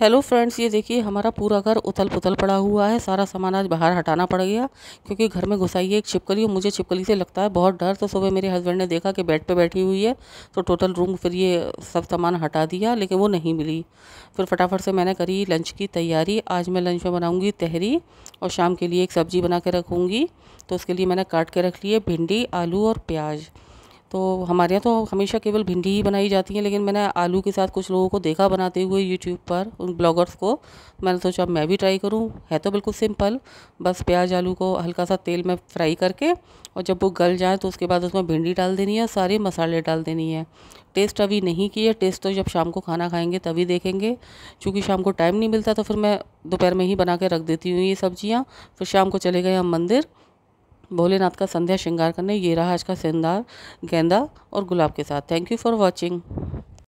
hello friends ये देखिए हमारा पूरा घर उथल पुथल पड़ा हुआ है सारा सामान आज बाहर हटाना पड़ गया क्योंकि घर में घुसाइए है एक छिपकली और मुझे छिपकली से लगता है बहुत डर तो सुबह मेरे हस्बैंड ने देखा कि बेड पे बैठी हुई है तो टोटल रूम फिर ये सब सामान हटा दिया लेकिन वो नहीं मिली फिर फटाफट से मैंने करी लंच की तैयारी आज मैं लंच में बनाऊँगी तहरी और शाम के लिए एक सब्ज़ी बना के रखूँगी तो उसके लिए मैंने काट के रख लिए भिंडी आलू और प्याज तो हमारे यहाँ तो हमेशा केवल भिंडी ही बनाई जाती है लेकिन मैंने आलू के साथ कुछ लोगों को देखा बनाते हुए यूट्यूब पर उन ब्लॉगर्स को मैंने सोचा मैं भी ट्राई करूँ है तो बिल्कुल सिंपल बस प्याज आलू को हल्का सा तेल में फ्राई करके और जब वो गल जाए तो उसके बाद उसमें भिंडी डाल देनी है सारे मसाले डाल देनी है टेस्ट अभी नहीं किया टेस्ट तो जब शाम को खाना खाएंगे तभी देखेंगे क्योंकि शाम को टाइम नहीं मिलता तो फिर मैं दोपहर में ही बना के रख देती हूँ ये सब्ज़ियाँ फिर शाम को चले गए हम मंदिर भोलेनाथ का संध्या श्रृंगार करने ये रहा आज का श्रृंगार गेंदा और गुलाब के साथ थैंक यू फॉर वॉचिंग